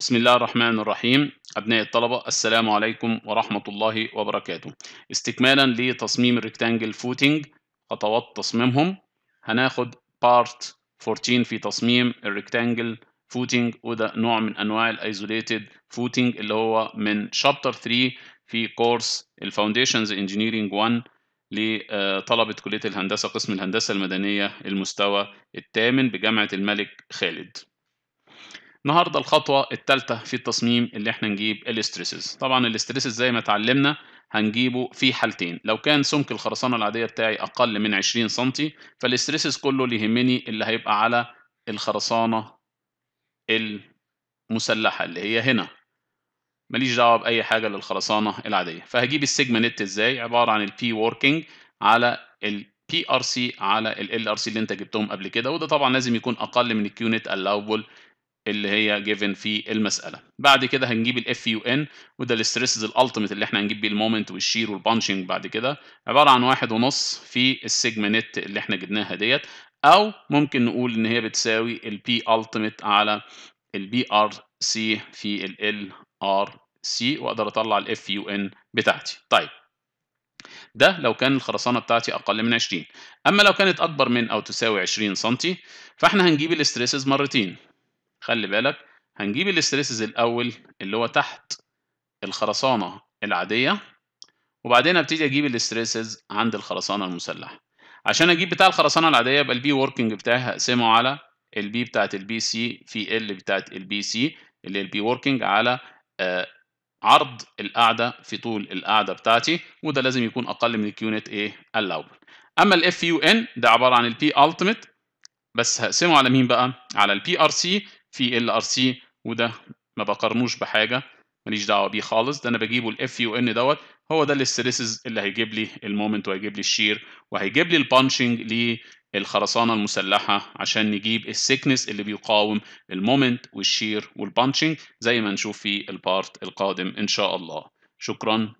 بسم الله الرحمن الرحيم أبناء الطلبة السلام عليكم ورحمة الله وبركاته استكمالا لتصميم الريكتانجل فوتنج خطوات تصميمهم هناخد بارت 14 في تصميم الريكتانجل فوتنج وده نوع من أنواع الايزوليتد فوتنج اللي هو من شابتر 3 في كورس الفاونديشنز انجينيرينج 1 لطلبة كلية الهندسة قسم الهندسة المدنية المستوى الثامن بجامعة الملك خالد النهارده الخطوه الثالثه في التصميم اللي احنا نجيب الاستريسز طبعا الاستريسز زي ما اتعلمنا هنجيبه في حالتين لو كان سمك الخرسانه العاديه بتاعي اقل من 20 سنتي فالاستريسز كله اللي يهمني اللي هيبقى على الخرسانه المسلحه اللي هي هنا ماليش دعوه باي حاجه للخرسانه العاديه فهجيب السيجما نت ازاي عباره عن البي وركينج على البي ار سي على ال ار سي اللي انت جبتهم قبل كده وده طبعا لازم يكون اقل من الكيونت الاوبل اللي هي جيفن في المساله بعد كده هنجيب الاف يو ان وده الاستريسز الالتيميت اللي احنا هنجيب بيه المومنت والشير والبانشنج بعد كده عباره عن واحد ونص في السيجما نت اللي احنا جبناها ديت او ممكن نقول ان هي بتساوي البي التيميت على البي ار سي في ال ار سي واقدر اطلع الاف يو ان بتاعتي طيب ده لو كان الخرسانة بتاعتي أقل من 20 أما لو كانت أكبر من أو تساوي 20 سنتي فإحنا هنجيب الاستريسز مرتين خلي بالك هنجيب الاستريسز الاول اللي هو تحت الخرسانه العاديه وبعدين ابتدي اجيب الاستريسز عند الخرسانه المسلحه عشان اجيب بتاع الخرسانه العاديه يبقى البي وركينج بتاعي هقسمه على البي بتاعت البي سي في ال بتاعت البي سي اللي هي البي وركينج على آه، عرض القاعده في طول القاعده بتاعتي وده لازم يكون اقل من الكيونت ايه الاول اما الاف يو ان ده عباره عن البي التيميت بس هقسمه على مين بقى على البي ار سي في ال ار سي وده ما بقارنوش بحاجه ماليش دعوه بيه خالص ده انا بجيبه الاف يو ان دوت هو ده الاستريسز اللي هيجيب لي المومنت وهيجيب لي الشير وهيجيب لي البانشنج للخرسانه المسلحه عشان نجيب السكنس اللي بيقاوم المومنت والشير والبانشنج زي ما نشوف في البارت القادم ان شاء الله شكرا